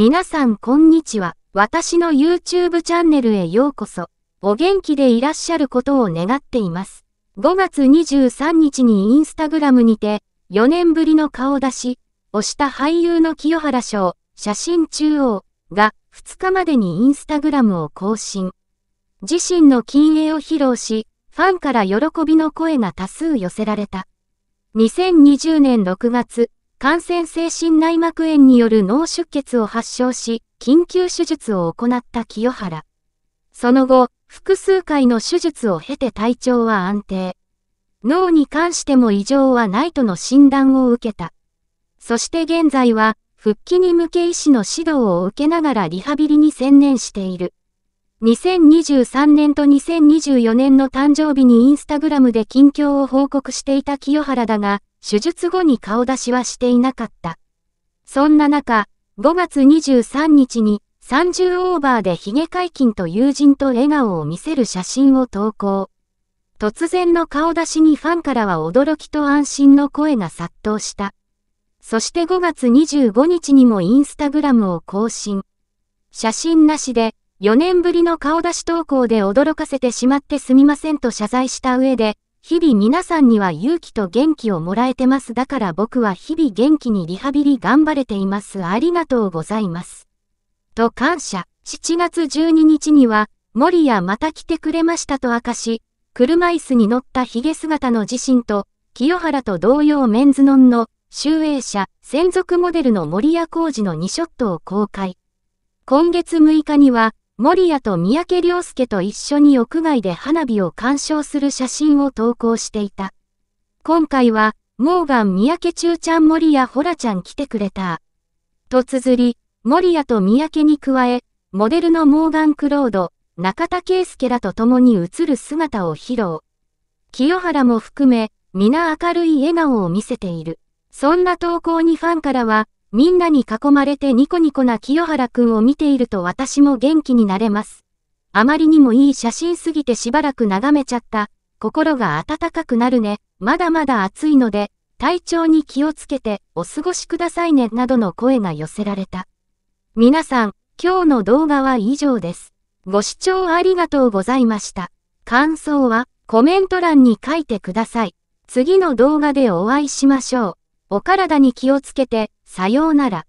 皆さんこんにちは。私の YouTube チャンネルへようこそ。お元気でいらっしゃることを願っています。5月23日にインスタグラムにて、4年ぶりの顔出し、押した俳優の清原翔、写真中央が2日までにインスタグラムを更新。自身の禁煙を披露し、ファンから喜びの声が多数寄せられた。2020年6月、感染性心内膜炎による脳出血を発症し、緊急手術を行った清原。その後、複数回の手術を経て体調は安定。脳に関しても異常はないとの診断を受けた。そして現在は、復帰に向け医師の指導を受けながらリハビリに専念している。2023年と2024年の誕生日にインスタグラムで近況を報告していた清原だが、手術後に顔出しはしていなかった。そんな中、5月23日に30オーバーで髭解禁と友人と笑顔を見せる写真を投稿。突然の顔出しにファンからは驚きと安心の声が殺到した。そして5月25日にもインスタグラムを更新。写真なしで4年ぶりの顔出し投稿で驚かせてしまってすみませんと謝罪した上で、日々皆さんには勇気と元気をもらえてます。だから僕は日々元気にリハビリ頑張れています。ありがとうございます。と感謝。7月12日には、森谷また来てくれましたと明かし、車椅子に乗った髭姿の自身と、清原と同様メンズノンの、集英社、専属モデルの森谷浩二の2ショットを公開。今月6日には、守谷と三宅良介と一緒に屋外で花火を鑑賞する写真を投稿していた。今回は、モーガン三宅中ちゃん守谷ホラちゃん来てくれた。と綴り、守谷と三宅に加え、モデルのモーガン・クロード、中田圭介らと共に映る姿を披露。清原も含め、皆明るい笑顔を見せている。そんな投稿にファンからは、みんなに囲まれてニコニコな清原くんを見ていると私も元気になれます。あまりにもいい写真すぎてしばらく眺めちゃった。心が温かくなるね。まだまだ暑いので、体調に気をつけてお過ごしくださいね、などの声が寄せられた。皆さん、今日の動画は以上です。ご視聴ありがとうございました。感想はコメント欄に書いてください。次の動画でお会いしましょう。お体に気をつけて、さようなら。